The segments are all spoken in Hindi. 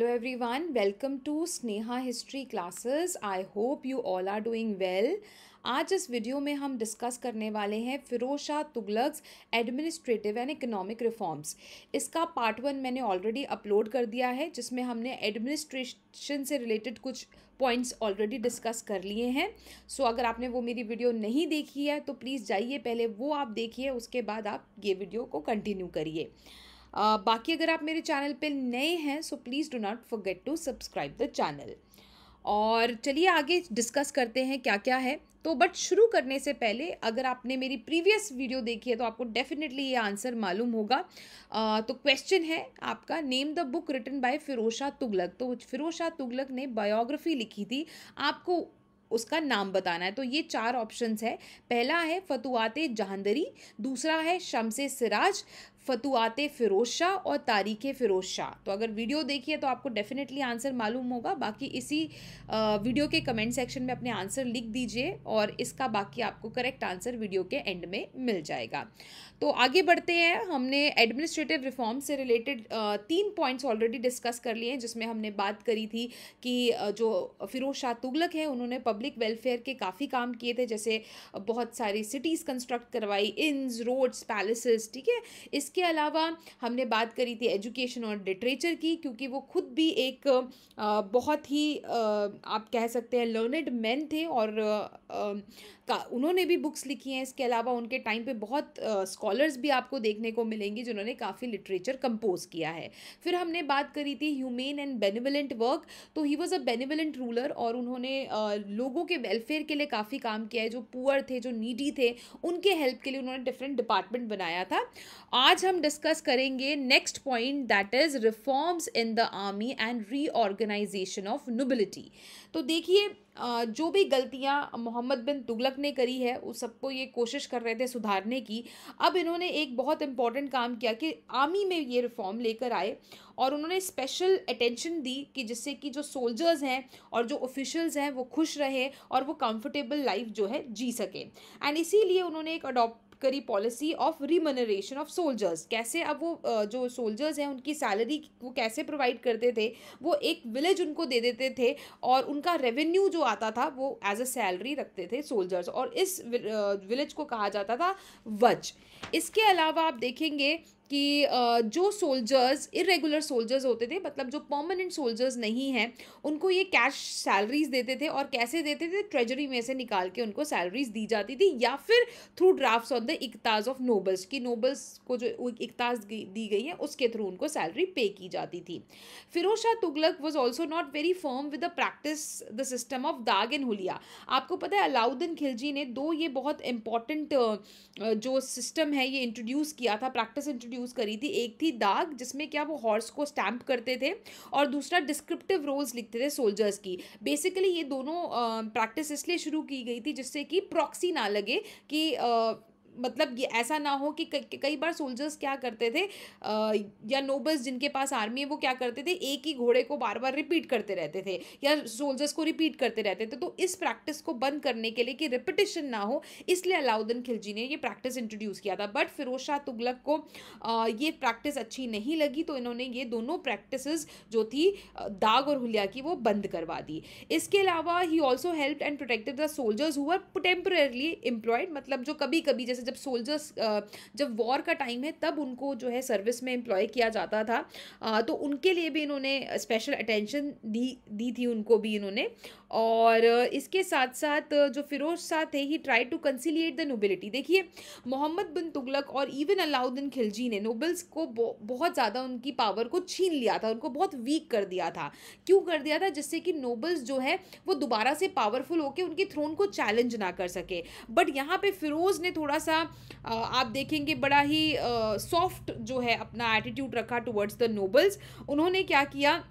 every everyone welcome to Sneha history classes I hope you all are doing well आज इस वीडियो में हम डिस्कस करने वाले हैं Firoz Shah Tughlaq's administrative and economic reforms इसका पार्ट वन मैंने ऑलरेडी अपलोड कर दिया है जिसमें हमने एडमिनिस्ट्रेशन से रिलेटेड कुछ पॉइंट्स ऑलरेडी डिस्कस कर लिए हैं सो so, अगर आपने वो मेरी वीडियो नहीं देखी है तो प्लीज़ जाइए पहले वो आप देखिए उसके बाद आप ये वीडियो को कंटिन्यू करिए बाकी अगर आप मेरे चैनल पे नए हैं so please do not forget to subscribe the channel और चलिए आगे डिस्कस करते हैं क्या क्या है तो बट शुरू करने से पहले अगर आपने मेरी प्रीवियस वीडियो देखी है तो आपको डेफिनेटली ये आंसर मालूम होगा आ, तो क्वेश्चन है आपका name the book written by Firoz Shah Tughlaq तो फिरोशा तुगलक ने बायोग्राफी लिखी थी आपको उसका नाम बताना है तो ये चार ऑप्शंस है पहला है फतुआते जहांदरी दूसरा है शम्स सिराज फतुआत फ़िरोज़ शाह और तारीख़ फ़िरोज़ शाह तो अगर वीडियो देखिए तो आपको डेफिनेटली आंसर मालूम होगा बाकी इसी वीडियो के कमेंट सेक्शन में अपने आंसर लिख दीजिए और इसका बाकी आपको करेक्ट आंसर वीडियो के एंड में मिल जाएगा तो आगे बढ़ते हैं हमने एडमिनिस्ट्रेटिव रिफॉर्म से रिलेटेड तीन पॉइंट्स ऑलरेडी डिस्कस कर लिए हैं जिसमें हमने बात करी थी कि जो फ़िरोज़ शाह तुगलक हैं उन्होंने पब्लिक वेलफेयर के काफ़ी काम किए थे जैसे बहुत सारी सिटीज़ कंस्ट्रक्ट करवाई इन्स रोड्स पैलेसेस ठीक है इस इसके अलावा हमने बात करी थी एजुकेशन और लिटरेचर की क्योंकि वो खुद भी एक बहुत ही आप कह सकते हैं लर्नड मैन थे और का उन्होंने भी बुक्स लिखी हैं इसके अलावा उनके टाइम पे बहुत स्कॉलर्स भी आपको देखने को मिलेंगे जिन्होंने काफ़ी लिटरेचर कंपोज किया है फिर हमने बात करी थी ह्यूमेन एंड बेनिवलेंट वर्क तो he was a benevolent ruler और उन्होंने लोगों के वेलफेयर के लिए काफ़ी काम किया है जो पुअर थे जो नीडी थे उनके हेल्प के लिए उन्होंने डिफरेंट डिपार्टमेंट बनाया था आज हम डिस्कस करेंगे next point that is reforms in the army and reorganization of nobility तो देखिए जो भी गलतियां मोहम्मद बिन तुगलक ने करी है उस सबको ये कोशिश कर रहे थे सुधारने की अब इन्होंने एक बहुत इंपॉर्टेंट काम किया कि आर्मी में ये रिफॉर्म लेकर आए और उन्होंने स्पेशल अटेंशन दी कि जिससे कि जो सोल्जर्स हैं और जो ऑफिशल्स हैं वो खुश रहे और वो कंफर्टेबल लाइफ जो है जी सकें एंड इसीलिए उन्होंने एक अडोप्ट करी policy of remuneration of soldiers कैसे अब वो जो सोल्जर्स हैं उनकी सैलरी वो कैसे प्रोवाइड करते थे वो एक विलेज उनको दे देते थे और उनका रेवेन्यू जो आता था वो एज अ सैलरी रखते थे सोल्जर्स और इस विलेज को कहा जाता था वज इसके अलावा आप देखेंगे कि जो सोल्जर्स इरेगुलर सोल्जर्स होते थे मतलब जो परमानेंट सोल्जर्स नहीं हैं उनको ये कैश सैलरीज देते थे और कैसे देते थे ट्रेजरी में से निकाल के उनको सैलरीज दी जाती थी या फिर थ्रू ड्राफ्ट ऑन द इकताज ऑफ नोबल्स की नोबल्स को जो इकताज दी गई है उसके थ्रू उनको सैलरी पे की जाती थी Firoz Shah Tughlaq was also not very form with the practice the system of दाग एंड हुलिया आपको पता है अलाउद्दीन खिलजी ने दो ये बहुत इंपॉर्टेंट जो सिस्टम है ये इंट्रोड्यूस किया था प्रैक्टिस इंट्रोड्यूस यूज़ करी थी एक थी दाग जिसमें क्या वो हॉर्स को स्टैम्प करते थे और दूसरा डिस्क्रिप्टिव रोल्स लिखते थे सोल्जर्स की बेसिकली ये दोनों प्रैक्टिस इसलिए शुरू की गई थी जिससे कि प्रॉक्सी ना लगे कि मतलब ये ऐसा ना हो कि कई बार सोल्जर्स क्या करते थे आ, या नोबल्स जिनके पास आर्मी है वो क्या करते थे एक ही घोड़े को बार बार रिपीट करते रहते थे या सोल्जर्स को रिपीट करते रहते थे तो इस प्रैक्टिस को बंद करने के लिए कि रिपीटिशन ना हो इसलिए अलाउद्दीन खिलजी ने ये प्रैक्टिस इंट्रोड्यूस किया था बट फिरोज शाह तुगलक को आ, ये प्रैक्टिस अच्छी नहीं लगी तो इन्होंने ये दोनों प्रैक्टिस जो थी दाग और हुलिया की वो बंद करवा दी इसके अलावा he also help and protected the soldiers हुआ टेम्परेली एम्प्लॉयड मतलब जो कभी कभी जैसे जैसे जब सोल्जर्स जब वॉर का टाइम है तब उनको जो है सर्विस में एम्प्लॉय किया जाता था तो उनके लिए भी इन्होंने स्पेशल अटेंशन दी दी थी उनको भी इन्होंने और इसके साथ साथ जो फिरोज शाह थे he try to conciliate the nobility देखिए मोहम्मद बिन तुगलक और इवन अलाउद्दीन खिलजी ने नोबल्स को बहुत ज़्यादा उनकी पावर को छीन लिया था उनको बहुत वीक कर दिया था क्यों कर दिया था जिससे कि नोबल्स जो है वो दोबारा से पावरफुल होकर उनके थ्रोन को चैलेंज ना कर सके बट यहाँ पर फिरोज़ ने थोड़ा सा आप देखेंगे बड़ा ही सॉफ्ट जो है अपना एटीट्यूड रखा टूवर्ड्स द नोबल्स उन्होंने क्या किया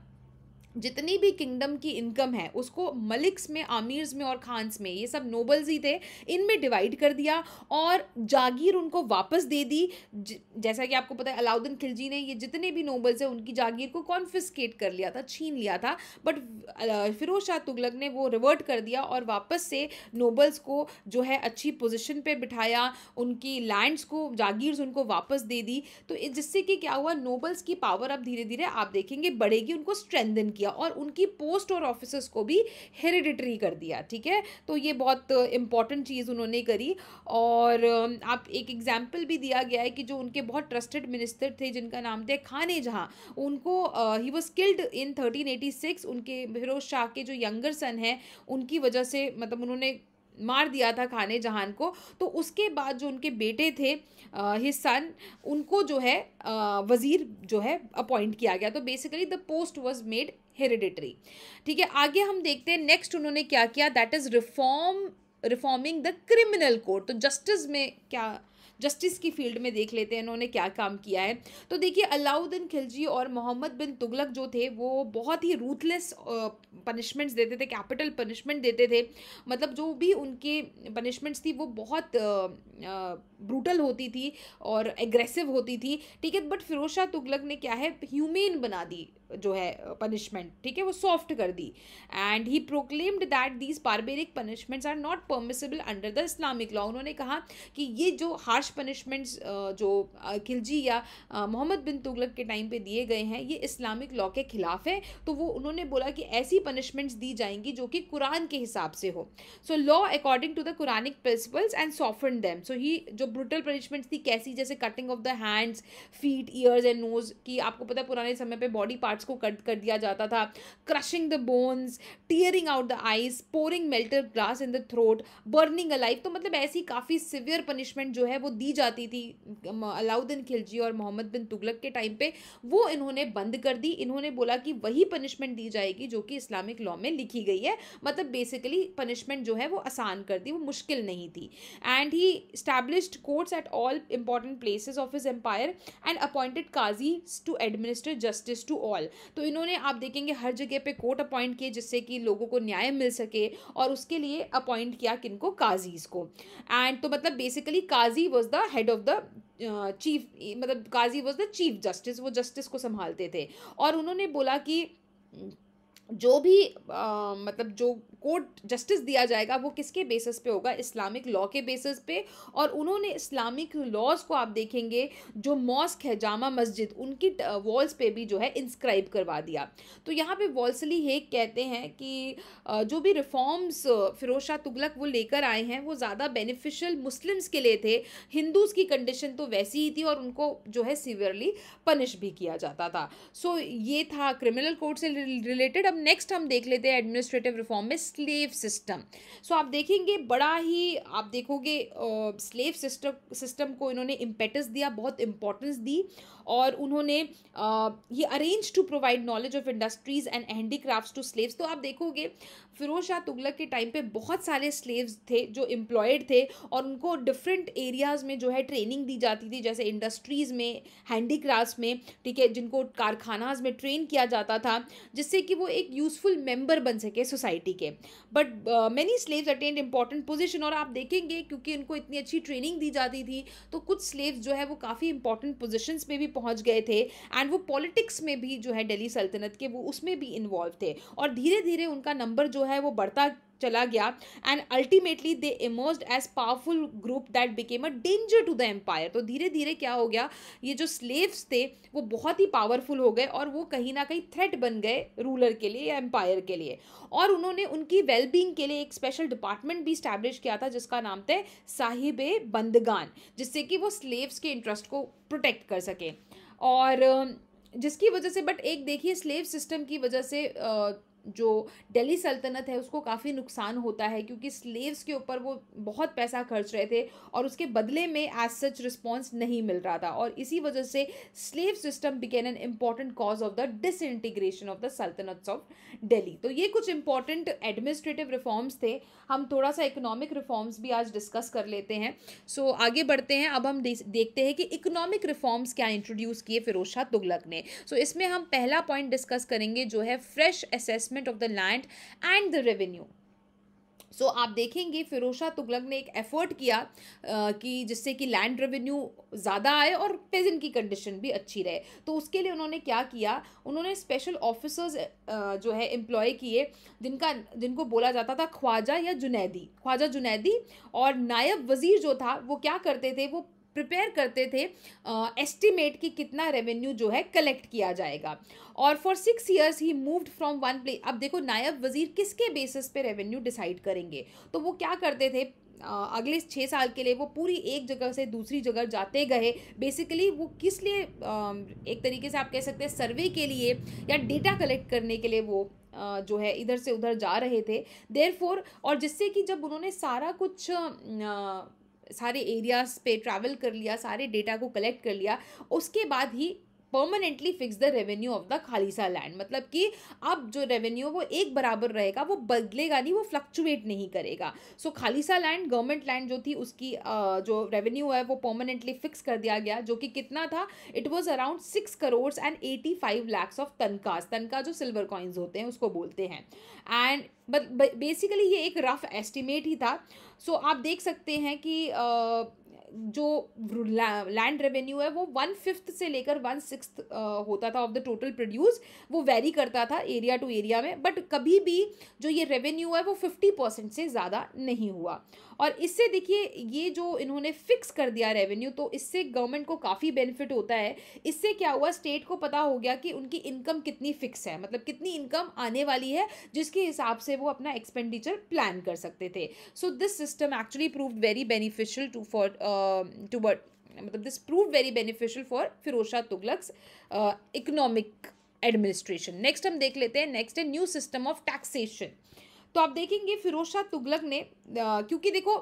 जितनी भी किंगडम की इनकम है उसको मलिक्स में आमिर्स में और खान्स में ये सब नोबल्स ही थे इनमें डिवाइड कर दिया और जागीर उनको वापस दे दी जैसा कि आपको पता है अलाउद्दीन खिलजी ने ये जितने भी नोबल्स हैं उनकी जागीर को कॉन्फिस्केट कर लिया था छीन लिया था बट फिरोज शाह तुगलक ने वो रिवर्ट कर दिया और वापस से नोबल्स को जो है अच्छी पोजिशन पर बिठाया उनकी लैंड्स को जागीर उनको वापस दे दी तो जिससे कि क्या हुआ नोबल्स की पावर अब धीरे धीरे आप देखेंगे बढ़ेगी उनको स्ट्रेंथन की किया और उनकी पोस्ट और ऑफिसर्स को भी हेरिडिटरी कर दिया ठीक है तो ये बहुत इंपॉर्टेंट चीज़ उन्होंने करी और आप एक एग्जाम्पल भी दिया गया है कि जो उनके बहुत ट्रस्टेड मिनिस्टर थे जिनका नाम थे खाने जहां जहाँ उनको he was skilled in thirteen eighty six उनके फिरोज शाह के जो यंगर सन हैं उनकी वजह से मतलब उन्होंने मार दिया था खाने जहान को तो उसके बाद जो उनके बेटे थे हिज सन उनको जो है आ, वज़ीर जो है अपॉइंट किया गया तो basically the post was made hereditary ठीक है आगे हम देखते हैं नेक्स्ट उन्होंने क्या किया that is reform reforming the criminal code तो जस्टिस में क्या जस्टिस की फील्ड में देख लेते हैं इन्होंने क्या काम किया है तो देखिए अलाउद्दीन खिलजी और मोहम्मद बिन तुगलक जो थे वो बहुत ही रूथलेस पनिशमेंट्स देते थे कैपिटल पनिशमेंट देते थे मतलब जो भी उनके पनिशमेंट्स थी वो बहुत ब्रूटल होती थी और एग्रेसिव होती थी ठीक है बट फिरोज शाह तुगलक ने क्या है ह्यूमेन बना दी जो है पनिशमेंट ठीक है वो सॉफ्ट कर दी and he proclaimed that these barbaric punishments are not permissible under the Islamic law उन्होंने कहा कि ये जो हार्श पनिशमेंट्स जो खिलजी या मोहम्मद बिन तुगलक के टाइम पे दिए गए हैं ये इस्लामिक लॉ के खिलाफ है तो वो उन्होंने बोला कि ऐसी पनिशमेंट्स दी जाएंगी जो कि कुरान के हिसाब से हो so law according to the Quranic principles and soft them so he जो ब्रूटल पनिशमेंट्स थी कैसी जैसे cutting off the hands feet ears and nose कि आपको पता है पुराने समय पर बॉडी पार्ट पार्ट्स को कट कर दिया जाता था crushing the bones tearing out the eyes pouring melted glass in the throat burning alive तो मतलब ऐसी काफ़ी सिवियर पनिशमेंट जो है वो दी जाती थी अलाउद्दीन खिलजी और मोहम्मद बिन तुगलक के टाइम पे वो इन्होंने बंद कर दी इन्होंने बोला कि वही पनिशमेंट दी जाएगी जो कि इस्लामिक लॉ में लिखी गई है मतलब बेसिकली पनिशमेंट जो है वो आसान कर दी वो मुश्किल नहीं थी and he established courts at all important places of his empire and appointed काजीज to administer justice to all तो इन्होंने आप देखेंगे हर जगह पे कोर्ट अपॉइंट किए जिससे कि लोगों को न्याय मिल सके और उसके लिए अपॉइंट किया किन को काजीज़ को एंड तो मतलब बेसिकली काजी was the head of the chief मतलब काजी वॉज द चीफ जस्टिस वो जस्टिस को संभालते थे और उन्होंने बोला कि जो भी आ, मतलब जो कोर्ट जस्टिस दिया जाएगा वो किसके बेसिस पे होगा इस्लामिक लॉ के बेसिस पे और उन्होंने इस्लामिक लॉज को आप देखेंगे जो मॉस्क है जामा मस्जिद उनकी वॉल्स पे भी जो है इंस्क्राइब करवा दिया तो यहाँ पे वॉल्सली हेक कहते हैं कि जो भी रिफॉर्म्स फिरोज शाह तुगलक वो लेकर आए हैं वो ज़्यादा बेनिफिशियल मुस्लिम्स के लिए थे हिंदूज़ की कंडीशन तो वैसी ही थी और उनको जो है सीवियरली पनिश भी किया जाता था सो so, ये था क्रिमिनल कोर्ट से रिलेटेड अब नेक्स्ट हम देख लेते हैं एडमिनिस्ट्रेटिव रिफॉर्म में स्लेव सिस्टम सो आप देखेंगे बड़ा ही आप देखोगे स्लेव सिस्टम सिस्टम को इन्होंने इम्पेटस दिया बहुत इम्पोर्टेंस दी और उन्होंने ये arrange to provide knowledge of industries and handicrafts to slaves तो आप देखोगे फ़िरोज़ शाह तुगलक के टाइम पे बहुत सारे स्लेव्स थे जो एम्प्लॉयड थे और उनको डिफरेंट एरियाज़ में जो है ट्रेनिंग दी जाती थी जैसे इंडस्ट्रीज़ में हैंडीक्राफ्ट में ठीक है जिनको कारखानाज में ट्रेन किया जाता था जिससे कि वो एक यूज़फुल मेम्बर बन सके सोसाइटी के but many slaves attend important position और आप देखेंगे क्योंकि उनको इतनी अच्छी ट्रेनिंग दी जाती थी तो कुछ स्लेव्स जो है वो काफ़ी इंपॉर्टेंट पोजिशन में भी पहुँच गए थे एंड वो पॉलिटिक्स में भी जो है डेली सल्तनत के वो उसमें भी इन्वॉल्व थे और धीरे धीरे उनका नंबर जो जो है वो बढ़ता चला गया and ultimately they emerge as powerful group that became a danger to the empire तो धीरे धीरे क्या हो गया ये जो स्लेव्स थे वो बहुत ही पावरफुल हो गए और वो कहीं ना कहीं थ्रेट बन गए रूलर के लिए या एम्पायर के लिए और उन्होंने उनकी वेलबींग के लिए एक स्पेशल डिपार्टमेंट भी स्टैब्लिश किया था जिसका नाम था साहिब बंदगान जिससे कि वो स्लेव्स के इंटरेस्ट को प्रोटेक्ट कर सकें और जिसकी वजह से बट एक देखिए स्लेव सिस्टम की वजह से जो दिल्ली सल्तनत है उसको काफ़ी नुकसान होता है क्योंकि स्लेव्स के ऊपर वो बहुत पैसा खर्च रहे थे और उसके बदले में एज सच रिस्पॉन्स नहीं मिल रहा था और इसी वजह से slave system became an important cause of the disintegration of the सल्तनत ऑफ दिल्ली तो ये कुछ इंपॉर्टेंट एडमिनिस्ट्रेटिव रिफॉर्म्स थे हम थोड़ा सा इकोनॉमिक रिफॉर्म्स भी आज डिस्कस कर लेते हैं सो so, आगे बढ़ते हैं अब हम देखते हैं कि इकोनॉमिक रिफॉर्म्स क्या इंट्रोड्यूस किए फिरोज शाह तुगलक ने सो so, इसमें हम पहला पॉइंट डिस्कस करेंगे जो है fresh assess investment of the land and the revenue so आप देखेंगे फिरोशा तुगलक ने एक एफर्ट किया आ, कि जिससे कि लैंड रेवेन्यू ज़्यादा आए और पेजेंट की कंडीशन भी अच्छी रहे तो उसके लिए उन्होंने क्या किया उन्होंने स्पेशल ऑफिसर्स जो है एम्प्लॉय किए जिनका जिनको बोला जाता था ख्वाजा या जुनैदी ख्वाजा जुनैदी और नायब वज़ीर जो था वो क्या करते थे वो प्रिपेयर करते थे एस्टिमेट uh, कि कितना रेवेन्यू जो है कलेक्ट किया जाएगा और for six years he moved from one place अब देखो नायब वज़ीर किसके बेसिस पे रेवेन्यू डिसाइड करेंगे तो वो क्या करते थे अगले छः साल के लिए वो पूरी एक जगह से दूसरी जगह जाते गए बेसिकली वो किस लिए एक तरीके से आप कह सकते हैं सर्वे के लिए या डेटा कलेक्ट करने के लिए वो जो है इधर से उधर जा रहे थे देर और जिससे कि जब उन्होंने सारा कुछ सारे एरियाज़ पे ट्रैवल कर लिया सारे डेटा को कलेक्ट कर लिया उसके बाद ही permanently fix the revenue of the खालीसा लैंड मतलब कि अब जो रेवेन्यू वो एक बराबर रहेगा वो बदलेगा नहीं वो फ्लक्चुएट नहीं करेगा सो so, खालिसा लैंड गवर्नमेंट लैंड जो थी उसकी जो रेवेन्यू है वो परमानेंटली फिक्स कर दिया गया जो कि कितना था it was around six crores and eighty five lakhs of tankas tanka जो सिल्वर कॉइन्स होते हैं उसको बोलते हैं एंड बट बेसिकली ये एक रफ एस्टिमेट ही था सो so, आप देख सकते हैं कि uh, जो लैंड रेवेन्यू है वो वन फिफ्थ से लेकर वन सिक्स uh, होता था ऑफ द टोटल प्रोड्यूस वो वेरी करता था एरिया टू एरिया में बट कभी भी जो ये रेवेन्यू है वो फिफ्टी परसेंट से ज़्यादा नहीं हुआ और इससे देखिए ये जो इन्होंने फिक्स कर दिया रेवेन्यू तो इससे गवर्नमेंट को काफ़ी बेनिफिट होता है इससे क्या हुआ स्टेट को पता हो गया कि उनकी इनकम कितनी फिक्स है मतलब कितनी इनकम आने वाली है जिसके हिसाब से वो अपना एक्सपेंडिचर प्लान कर सकते थे so this system actually prove very beneficial to for to मतलब this prove very beneficial for Firoz Shah Tughlaq's economic administration next हम देख लेते हैं नेक्स्ट है न्यू सिस्टम ऑफ टैक्सेशन तो आप देखेंगे फिरोज शाह तुगलक ने क्योंकि देखो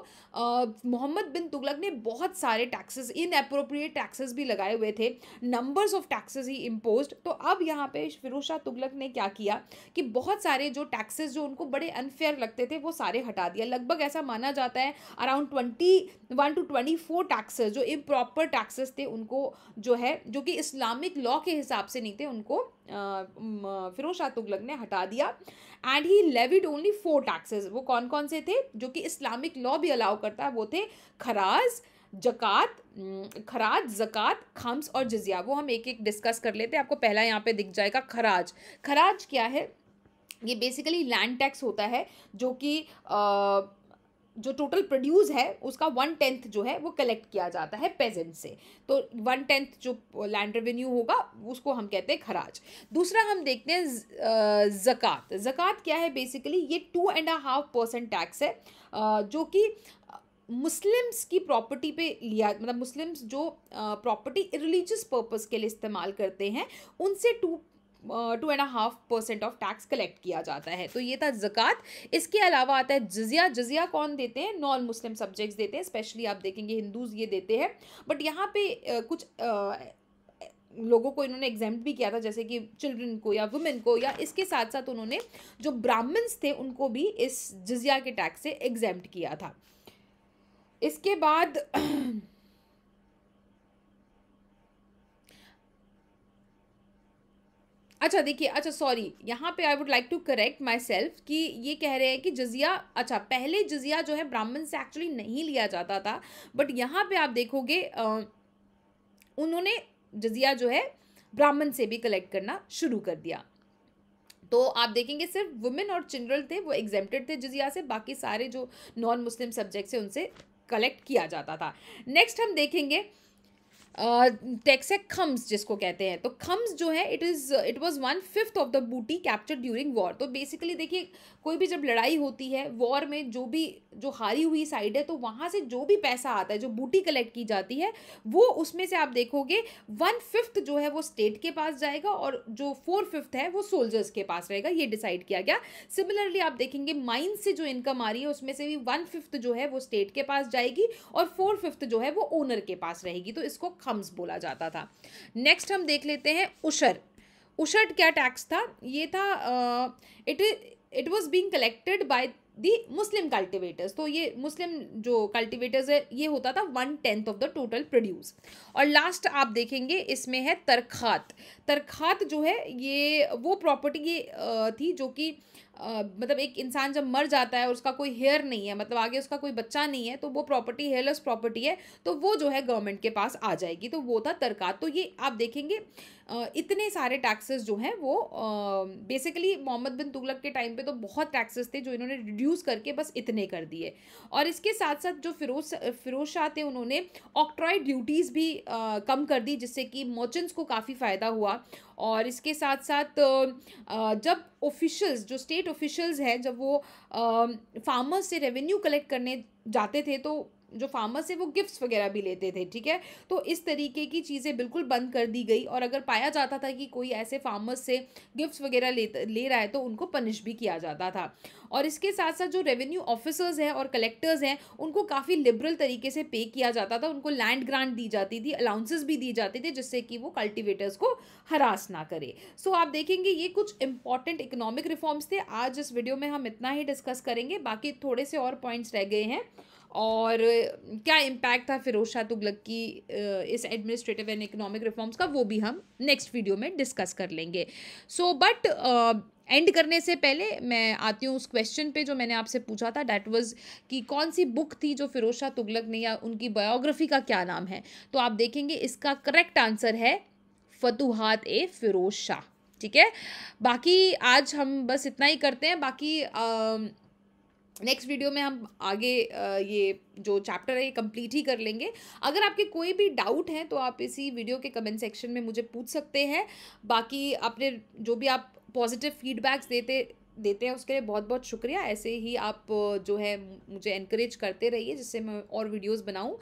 मोहम्मद बिन तुगलक ने बहुत सारे टैक्सेस इन अप्रोप्रिएट टैक्सेस भी लगाए हुए थे नंबर्स ऑफ टैक्सेस ही इम्पोज तो अब यहाँ पे फिरोज शाह तुगलक ने क्या किया कि बहुत सारे जो टैक्सेस जो उनको बड़े अनफेयर लगते थे वो सारे हटा दिया लगभग ऐसा माना जाता है around twenty one two twenty four taxes जो इम्प्रॉपर टैक्सेस थे उनको जो है जो कि इस्लामिक लॉ के हिसाब से नहीं थे उनको फिरोज शाह तुगलक ने हटा दिया and he levied only four taxes वो कौन कौन से थे जो कि इस्लामिक लॉ भी अलाउ करता है वो थे खराज जक़ात खराज जक़ात खम्स और जजिया वो हम एक एक डिस्कस कर लेते हैं आपको पहला यहाँ पे दिख जाएगा खराज खराज क्या है ये बेसिकली लैंड टैक्स होता है जो कि जो टोटल प्रोड्यूस है उसका वन टेंथ जो है वो कलेक्ट किया जाता है पेजेंट से तो वन टेंथ जो लैंड रेवेन्यू होगा उसको हम कहते हैं खराज दूसरा हम देखते हैं जक़ात जक़ात क्या है बेसिकली ये two and half percent tax है जो कि मुस्लिम्स की प्रॉपर्टी पे लिया मतलब मुस्लिम्स जो प्रॉपर्टी रिलीजियस पर्पस के लिए इस्तेमाल करते हैं उनसे two two and half percent of tax collect किया जाता है तो ये था ज़क़़त इसके अलावा आता है जजिया जजिया कौन देते हैं नॉन मुस्लिम सब्जेक्ट्स देते हैं स्पेशली आप देखेंगे हिंदूज़ ये देते हैं बट यहाँ पे कुछ लोगों को इन्होंने एग्जाम भी किया था जैसे कि चिल्ड्रन को या वुमेन को या इसके साथ साथ उन्होंने जो ब्राह्मण्स थे उनको भी इस जजिया के टैक्स से एग्जाम किया था इसके बाद अच्छा देखिए अच्छा सॉरी यहाँ पे I would like to correct myself कि ये कह रहे हैं कि जजिया अच्छा पहले जजिया जो है ब्राह्मण से एक्चुअली नहीं लिया जाता था बट यहाँ पे आप देखोगे उन्होंने जजिया जो है ब्राह्मण से भी कलेक्ट करना शुरू कर दिया तो आप देखेंगे सिर्फ वुमेन और चिल्ड्रन थे वो एग्जेम्प्टेड थे जजिया से बाकी सारे जो नॉन मुस्लिम सब्जेक्ट्स हैं उनसे कलेक्ट किया जाता था नेक्स्ट हम देखेंगे टेक्सेक uh, खम्स जिसको कहते हैं तो खम्स जो है it is it was one fifth of the booty capture during war तो बेसिकली देखिए कोई भी जब लड़ाई होती है वॉर में जो भी जो हारी हुई साइड है तो वहाँ से जो भी पैसा आता है जो बूटी कलेक्ट की जाती है वो उसमें से आप देखोगे वन फिफ्थ जो है वो स्टेट के पास जाएगा और जो फोर फिफ्थ है वो सोल्जर्स के पास रहेगा ये डिसाइड किया गया सिमिलरली आप देखेंगे माइन से जो इनकम आ रही है उसमें से भी वन फिफ्थ जो है वो स्टेट के पास जाएगी और फोर फिफ्थ जो है वो ओनर के पास रहेगी तो इसको खम्स बोला जाता था नेक्स्ट हम देख लेते हैं उशर उशर क्या टैक्स था ये था it it was being collected by the Muslim cultivators तो ये मुस्लिम जो कल्टिवेटर्स है ये होता था one tenth of the total produce और लास्ट आप देखेंगे इसमें है तरखात तरखात जो है ये वो प्रॉपर्टी ये थी जो कि Uh, मतलब एक इंसान जब मर जाता है और उसका कोई हेयर नहीं है मतलब आगे उसका कोई बच्चा नहीं है तो वो प्रॉपर्टी हेयरलेस प्रॉपर्टी है तो वो जो है गवर्नमेंट के पास आ जाएगी तो वो था तरकात तो ये आप देखेंगे इतने सारे टैक्सेस जो हैं वो बेसिकली मोहम्मद बिन तुगलक के टाइम पे तो बहुत टैक्सेस थे जो इन्होंने रिड्यूस करके बस इतने कर दिए और इसके साथ साथ जो फिरोज फिरोज शाह थे उन्होंने ऑक्ट्रॉय ड्यूटीज़ भी आ, कम कर दी जिससे कि मर्चेंट्स को काफ़ी फ़ायदा हुआ और इसके साथ साथ जब ऑफिशल्स जो स्टेट ऑफिशल्स हैं जब वो फार्मर्स से रेवेन्यू कलेक्ट करने जाते थे तो जो फार्मर्स है वो गिफ्ट्स वगैरह भी लेते थे ठीक है तो इस तरीके की चीज़ें बिल्कुल बंद कर दी गई और अगर पाया जाता था कि कोई ऐसे फार्मर्स से गिफ्ट्स वगैरह ले ले रहा है तो उनको पनिश भी किया जाता था और इसके साथ साथ जो रेवेन्यू ऑफिसर्स हैं और कलेक्टर्स हैं उनको काफ़ी लिबरल तरीके से पे किया जाता था उनको लैंड ग्रांट दी जाती थी अलाउंसेस भी दी जाती थी जिससे कि वो कल्टिवेटर्स को हरास ना करे सो so, आप देखेंगे ये कुछ इंपॉर्टेंट इकोनॉमिक रिफॉर्म्स थे आज इस वीडियो में हम इतना ही डिस्कस करेंगे बाकी थोड़े से और पॉइंट्स रह गए हैं और क्या इम्पैक्ट था फ़िरोज़ शाह तुगलक की इस एडमिनिस्ट्रेटिव एंड इकोनॉमिक रिफॉर्म्स का वो भी हम नेक्स्ट वीडियो में डिस्कस कर लेंगे सो बट एंड करने से पहले मैं आती हूँ उस क्वेश्चन पे जो मैंने आपसे पूछा था डैट वाज कि कौन सी बुक थी जो फिरोज शाह तुगलक ने या उनकी बायोग्राफी का क्या नाम है तो आप देखेंगे इसका करेक्ट आंसर है फतुहात ए फिरोज शाह ठीक है बाकी आज हम बस इतना ही करते हैं बाकी आ, नेक्स्ट वीडियो में हम आगे ये जो चैप्टर है ये कंप्लीट ही कर लेंगे अगर आपके कोई भी डाउट हैं तो आप इसी वीडियो के कमेंट सेक्शन में मुझे पूछ सकते हैं बाकी आपने जो भी आप पॉजिटिव फीडबैक्स देते देते हैं उसके लिए बहुत बहुत शुक्रिया ऐसे ही आप जो है मुझे इनक्रेज करते रहिए जिससे मैं और वीडियोस बनाऊं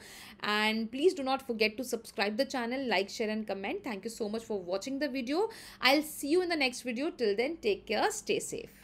and please do not forget to subscribe the channel like share and comment thank you so much for watching the video I'll see you in the next video till then take care stay safe